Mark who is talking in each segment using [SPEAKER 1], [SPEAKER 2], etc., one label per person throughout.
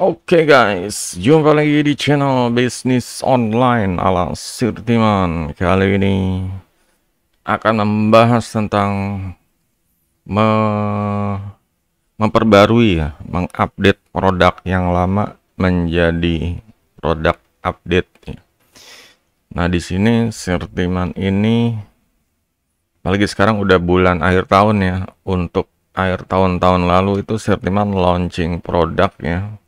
[SPEAKER 1] Oke okay guys, jumpa lagi di channel bisnis online ala Sirtiman. Kali ini akan membahas tentang me memperbarui ya, mengupdate produk yang lama menjadi produk update. Nah, di sini Sirtiman ini apalagi sekarang udah bulan akhir tahun ya untuk akhir tahun-tahun lalu itu Sirtiman launching produk ya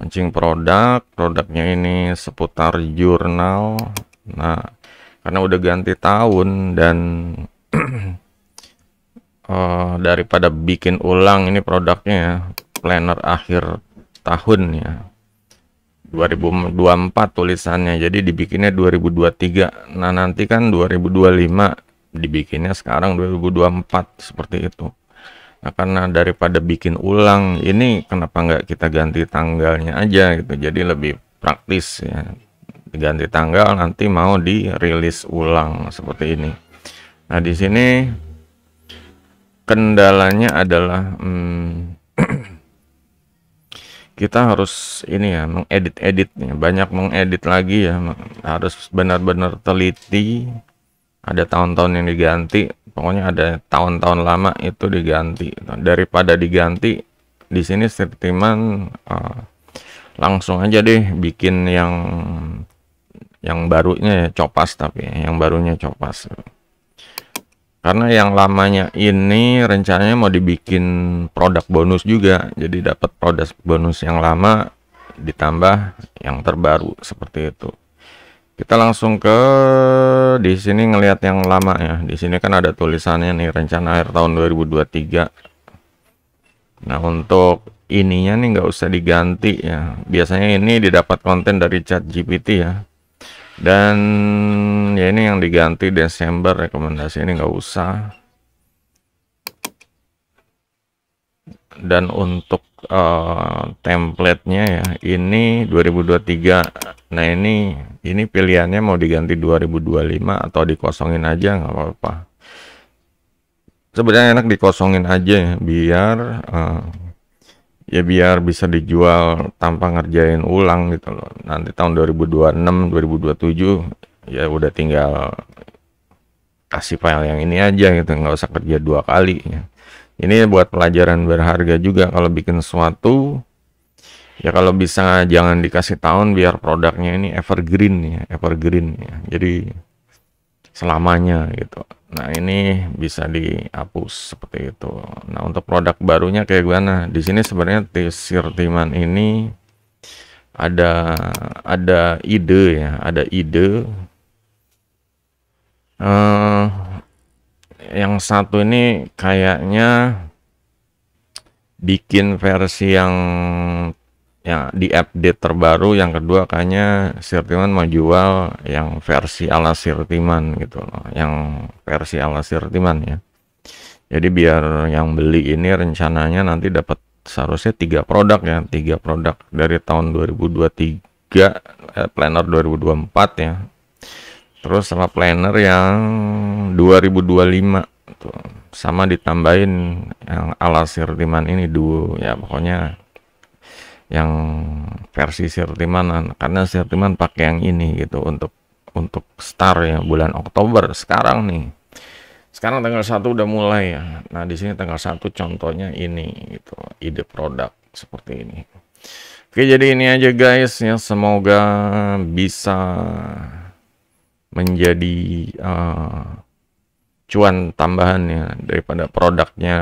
[SPEAKER 1] launching produk produknya ini seputar jurnal nah karena udah ganti tahun dan uh, daripada bikin ulang ini produknya ya, planner akhir tahun ya 2024 tulisannya jadi dibikinnya 2023 nah nanti kan 2025 dibikinnya sekarang 2024 seperti itu Nah, karena daripada bikin ulang ini kenapa nggak kita ganti tanggalnya aja gitu jadi lebih praktis ya ganti tanggal nanti mau dirilis ulang seperti ini nah di sini kendalanya adalah hmm, kita harus ini ya mengedit-editnya banyak mengedit lagi ya harus benar-benar teliti ada tahun-tahun yang diganti pokoknya ada tahun-tahun lama itu diganti daripada diganti di sini Sirtiman uh, langsung aja deh bikin yang yang barunya ya copas tapi yang barunya copas karena yang lamanya ini rencananya mau dibikin produk bonus juga jadi dapat produk bonus yang lama ditambah yang terbaru seperti itu kita langsung ke di sini ngelihat yang lama ya di sini kan ada tulisannya nih rencana air tahun 2023 nah untuk ininya nih nggak usah diganti ya biasanya ini didapat konten dari chat GPT ya dan ya ini yang diganti Desember rekomendasi ini nggak usah dan untuk uh, templatenya ya ini 2023 nah ini ini pilihannya mau diganti 2025 atau dikosongin aja nggak apa-apa sebenarnya enak dikosongin aja ya, biar uh, ya biar bisa dijual tanpa ngerjain ulang gitu loh nanti tahun 2026 2027 ya udah tinggal kasih file yang ini aja gitu nggak usah kerja dua kali ya ini buat pelajaran berharga juga kalau bikin sesuatu ya kalau bisa jangan dikasih tahun biar produknya ini evergreen ya evergreen ya jadi selamanya gitu nah ini bisa dihapus seperti itu nah untuk produk barunya kayak gimana di sini sebenarnya tisir timan ini ada ada ide ya ada ide uh, yang satu ini kayaknya bikin versi yang ya di update terbaru yang kedua kayaknya Sirtiman mau jual yang versi ala Sirtiman gitu loh yang versi ala Sirtiman ya jadi biar yang beli ini rencananya nanti dapat seharusnya tiga produk ya tiga produk dari tahun 2023 eh, planner 2024 ya terus sama planner yang 2025 tuh sama ditambahin yang ala sirtiman ini duo ya pokoknya yang versi sirtiman karena sirtiman pakai yang ini gitu untuk untuk star ya bulan Oktober sekarang nih sekarang tanggal satu udah mulai ya nah di sini tanggal 1 contohnya ini gitu ide produk seperti ini oke jadi ini aja guys ya semoga bisa menjadi uh, cuan tambahan ya daripada produknya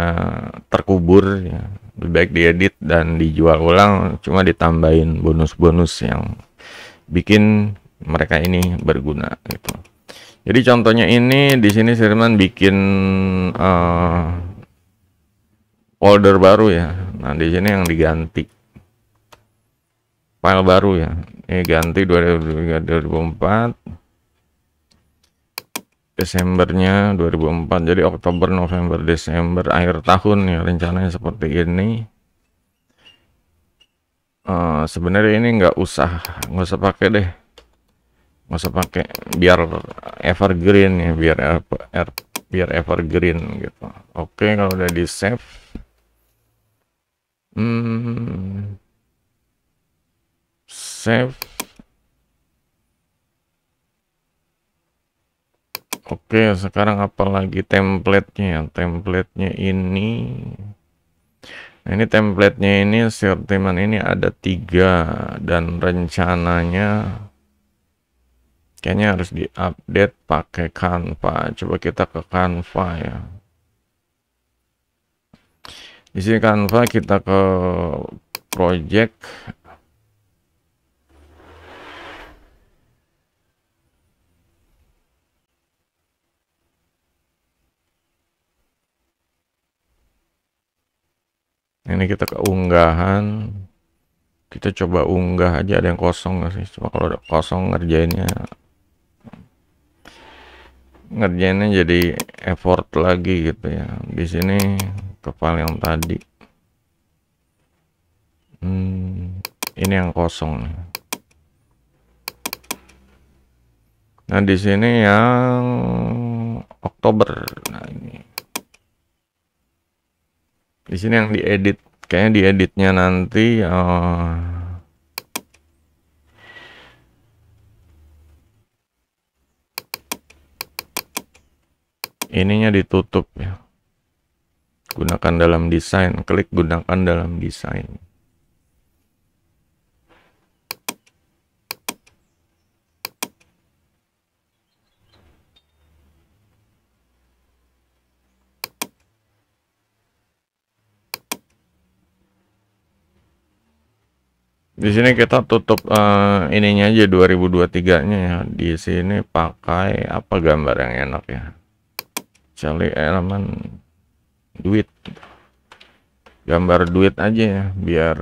[SPEAKER 1] terkubur ya lebih baik diedit dan dijual ulang cuma ditambahin bonus-bonus yang bikin mereka ini berguna gitu jadi contohnya ini di sini Sirman bikin uh, folder baru ya nah di sini yang diganti file baru ya ini ganti 2004 Desembernya 2004 jadi Oktober November Desember akhir tahun ya rencananya seperti ini uh, sebenarnya ini nggak usah nggak usah pakai deh nggak usah pakai biar evergreen ya biar er, biar evergreen gitu oke okay, kalau udah di save hmm save Oke, sekarang apalagi templatenya ya? Templatenya ini, nah ini templatenya ini sortimen ini ada tiga dan rencananya kayaknya harus diupdate pakai Canva. Coba kita ke Canva ya. Di sini Canva kita ke project ini kita ke unggahan kita coba unggah aja ada yang kosong nggak sih coba kalau ada kosong ngerjainnya ngerjainnya jadi effort lagi gitu ya di sini kepal yang tadi hmm, ini yang kosong nih nah di sini yang Oktober nah ini di sini yang diedit kayaknya dieditnya nanti oh. ininya ditutup ya gunakan dalam desain klik gunakan dalam desain di sini kita tutup uh, ininya aja 2023 nya ya di sini pakai apa gambar yang enak ya cari elemen duit gambar duit aja ya biar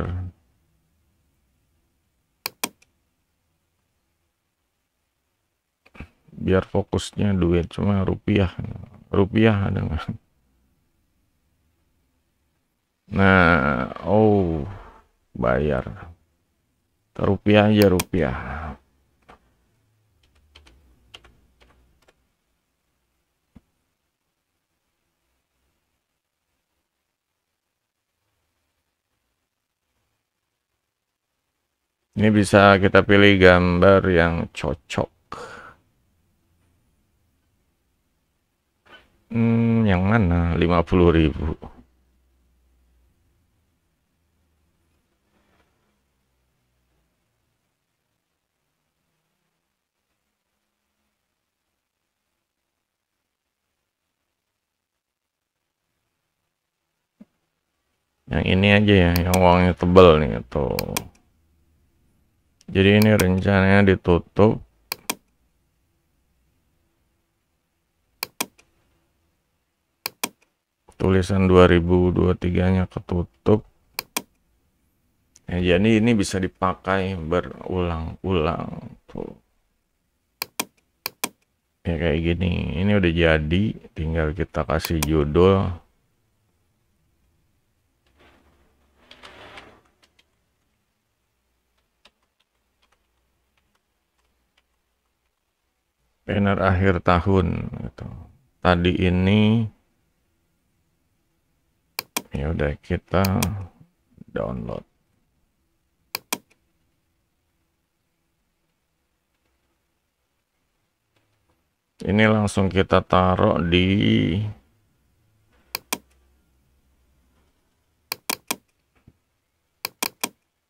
[SPEAKER 1] biar fokusnya duit cuma rupiah rupiah ada nggak nah oh bayar rupiah aja rupiah ini bisa kita pilih gambar yang cocok hmm, yang mana puluh ribu yang ini aja ya yang uangnya tebel nih tuh gitu. jadi ini rencananya ditutup tulisan 2023 nya ketutup ya jadi ini bisa dipakai berulang-ulang tuh gitu. ya kayak gini ini udah jadi tinggal kita kasih judul Planner akhir tahun gitu. Tadi ini ya udah kita download. Ini langsung kita taruh di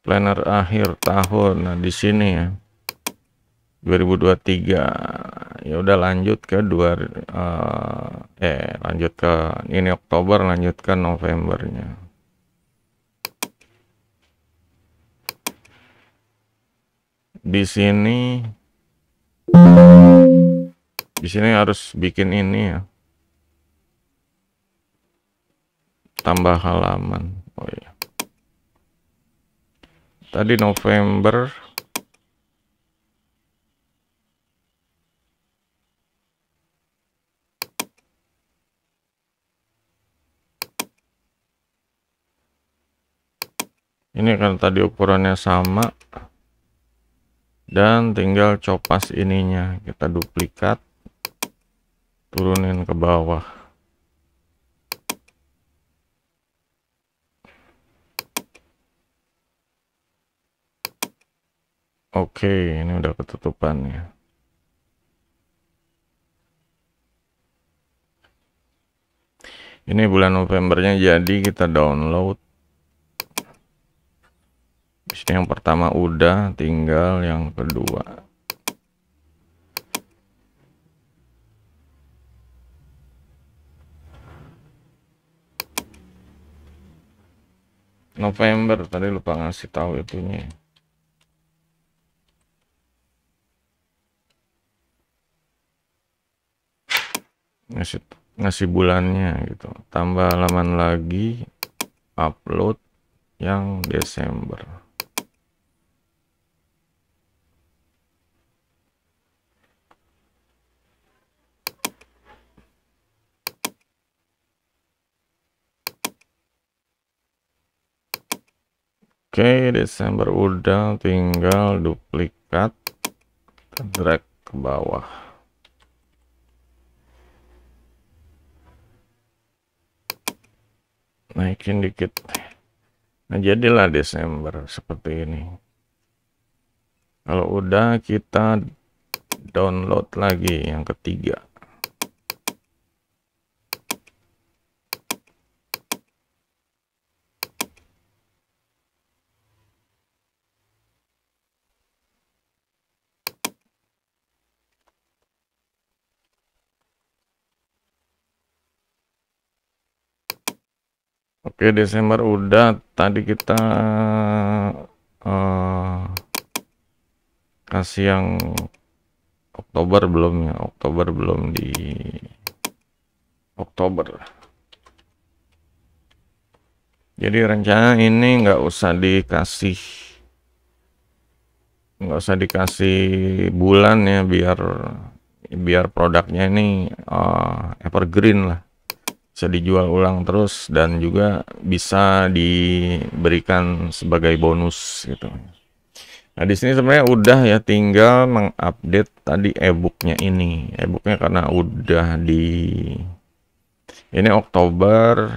[SPEAKER 1] planner akhir tahun. Nah, di sini ya. 2023 ya udah lanjut ke dua uh, eh lanjut ke ini Oktober lanjut ke Novembernya di sini di sini harus bikin ini ya tambah halaman oh ya tadi November ini karena tadi ukurannya sama dan tinggal copas ininya kita duplikat turunin ke bawah oke ini udah ketutupannya ini bulan Novembernya jadi kita download sini yang pertama udah tinggal yang kedua November tadi lupa ngasih tahu itunya ngasih ngasih bulannya gitu tambah laman lagi upload yang Desember Oke, Desember udah tinggal duplikat. drag ke bawah. Naikin dikit. Nah, jadilah Desember seperti ini. Kalau udah kita download lagi yang ketiga. Oke, Desember udah. Tadi kita uh, kasih yang Oktober belum ya. Oktober belum di Oktober. Jadi rencana ini nggak usah dikasih nggak usah dikasih bulan ya biar biar produknya ini uh, evergreen lah bisa dijual ulang terus dan juga bisa diberikan sebagai bonus gitu. Nah di sini sebenarnya udah ya tinggal mengupdate tadi e-booknya ini e-booknya karena udah di ini Oktober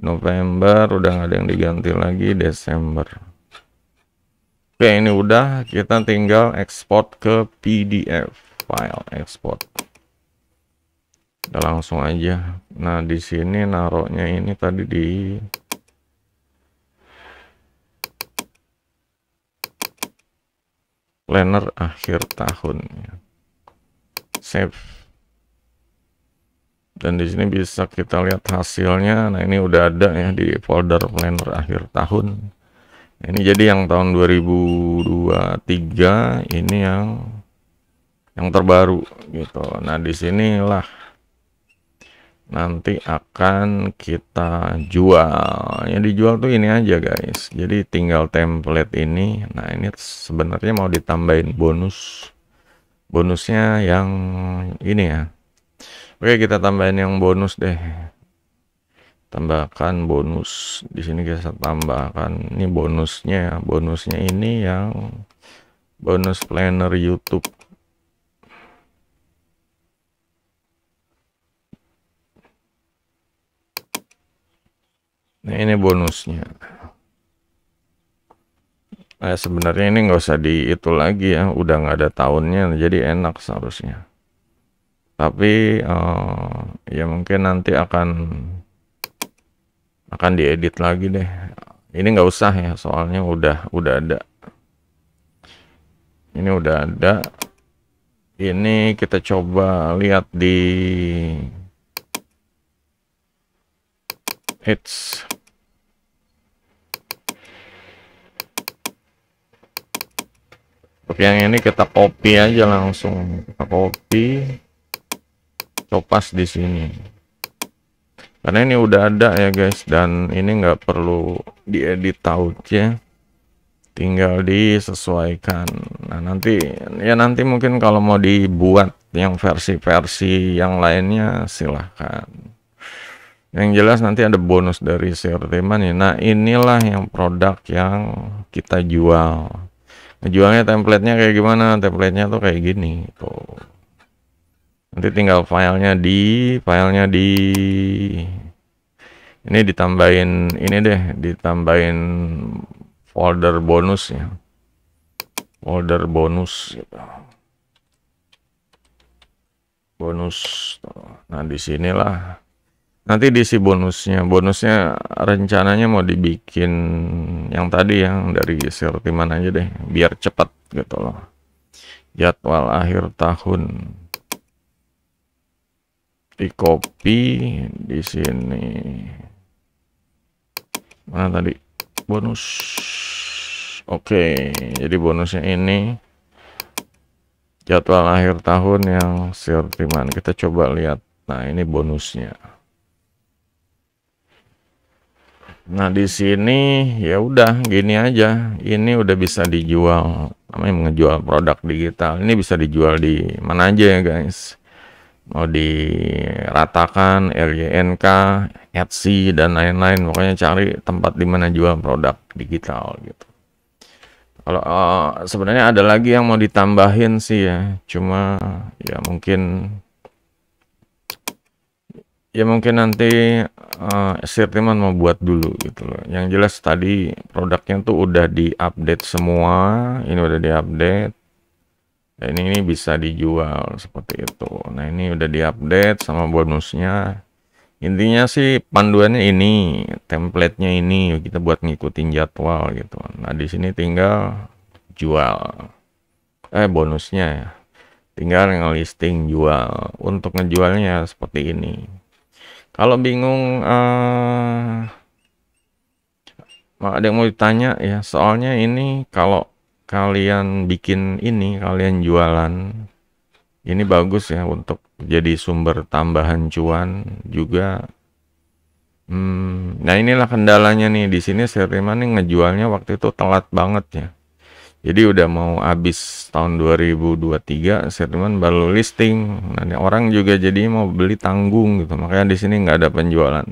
[SPEAKER 1] November udah ada yang diganti lagi Desember. Oke ini udah kita tinggal export ke PDF file ekspor. Kita langsung aja. Nah, di sini naroknya ini tadi di planner akhir tahun. Save. Dan di sini bisa kita lihat hasilnya. Nah, ini udah ada ya di folder planner akhir tahun. Ini jadi yang tahun 2023 ini yang yang terbaru gitu. Nah, di sinilah nanti akan kita jual yang dijual tuh ini aja guys jadi tinggal template ini nah ini sebenarnya mau ditambahin bonus bonusnya yang ini ya oke kita tambahin yang bonus deh tambahkan bonus di sini kita tambahkan ini bonusnya bonusnya ini yang bonus planner YouTube Nah ini bonusnya. Nah, sebenarnya ini nggak usah di itu lagi ya, udah nggak ada tahunnya, jadi enak seharusnya. Tapi uh, ya mungkin nanti akan akan diedit lagi deh. Ini nggak usah ya, soalnya udah udah ada. Ini udah ada. Ini kita coba lihat di Hits. Oke, yang ini kita copy aja langsung. Kita copy. Copas di sini. Karena ini udah ada ya guys dan ini nggak perlu diedit ya. Tinggal disesuaikan. Nah, nanti ya nanti mungkin kalau mau dibuat yang versi-versi yang lainnya silahkan yang jelas nanti ada bonus dari share tema nih ya. nah inilah yang produk yang kita jual jualnya templatenya kayak gimana templatenya tuh kayak gini tuh gitu. nanti tinggal filenya di filenya di ini ditambahin ini deh ditambahin folder bonus ya folder bonus gitu. bonus nah disinilah nanti diisi bonusnya bonusnya rencananya mau dibikin yang tadi yang dari mana aja deh biar cepat gitu loh jadwal akhir tahun di copy di sini mana tadi bonus oke okay, jadi bonusnya ini jadwal akhir tahun yang sertiman kita coba lihat nah ini bonusnya Nah, di sini ya udah gini aja. Ini udah bisa dijual namanya menjual produk digital. Ini bisa dijual di mana aja ya, guys. Mau diratakan RYNK, Etsy dan lain-lain. Pokoknya cari tempat di mana jual produk digital gitu. Kalau uh, sebenarnya ada lagi yang mau ditambahin sih ya. Cuma ya mungkin ya mungkin nanti uh, eh, Sirtiman mau buat dulu gitu loh. Yang jelas tadi produknya tuh udah di-update semua, ini udah di-update. Dan ini bisa dijual seperti itu. Nah, ini udah diupdate sama bonusnya. Intinya sih panduannya ini, templatenya ini kita buat ngikutin jadwal gitu. Nah, di sini tinggal jual. Eh, bonusnya ya. Tinggal ngelisting jual. Untuk ngejualnya seperti ini kalau bingung uh, ada yang mau ditanya ya soalnya ini kalau kalian bikin ini kalian jualan ini bagus ya untuk jadi sumber tambahan cuan juga hmm, nah inilah kendalanya nih di sini seriman nih ngejualnya waktu itu telat banget ya jadi udah mau habis tahun 2023 teman, baru listing. Nanti orang juga jadi mau beli tanggung gitu. Makanya di sini nggak ada penjualan.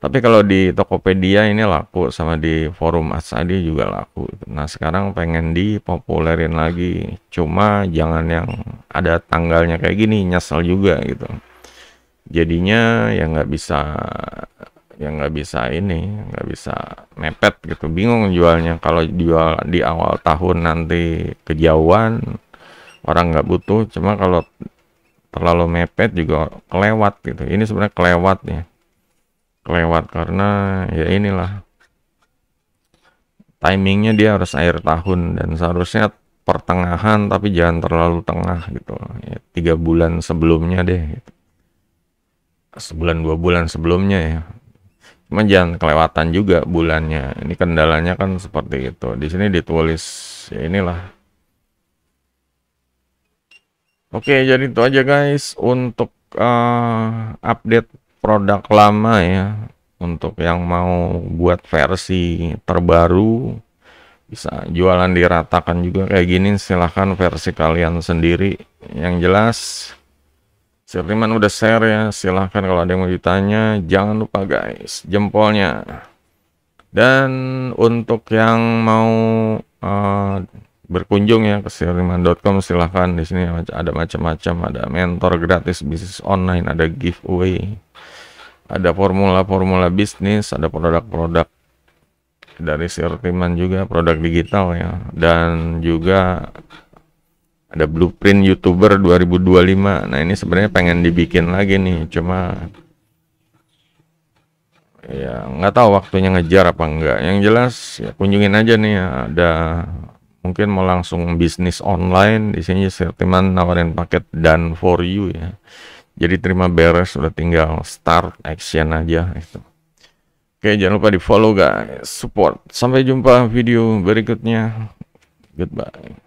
[SPEAKER 1] Tapi kalau di Tokopedia ini laku sama di forum Asadi juga laku. Gitu. Nah, sekarang pengen dipopulerin lagi. Cuma jangan yang ada tanggalnya kayak gini, nyesel juga gitu. Jadinya ya nggak bisa yang nggak bisa ini nggak bisa mepet gitu bingung jualnya kalau jual di awal tahun nanti kejauhan orang nggak butuh cuma kalau terlalu mepet juga kelewat gitu ini sebenarnya kelewat ya kelewat karena ya inilah timingnya dia harus akhir tahun dan seharusnya pertengahan tapi jangan terlalu tengah gitu ya, tiga bulan sebelumnya deh gitu. sebulan dua bulan sebelumnya ya cuma jangan kelewatan juga bulannya. Ini kendalanya kan seperti itu. Di sini ditulis ya inilah. Oke, jadi itu aja guys untuk uh, update produk lama ya. Untuk yang mau buat versi terbaru bisa jualan diratakan juga kayak gini silahkan versi kalian sendiri. Yang jelas Sirliman udah share ya, silahkan kalau ada yang mau ditanya, jangan lupa guys, jempolnya. Dan untuk yang mau uh, berkunjung ya ke sirliman.com silahkan di sini ada macam-macam, ada mentor gratis bisnis online, ada giveaway, ada formula-formula bisnis, ada produk-produk dari Sirliman juga, produk digital ya, dan juga ada blueprint youtuber 2025 nah ini sebenarnya pengen dibikin lagi nih cuma ya nggak tahu waktunya ngejar apa enggak yang jelas ya kunjungin aja nih ya. ada mungkin mau langsung bisnis online di sini Sertiman, nawarin paket dan for you ya jadi terima beres udah tinggal start action aja itu oke jangan lupa di follow guys support sampai jumpa video berikutnya goodbye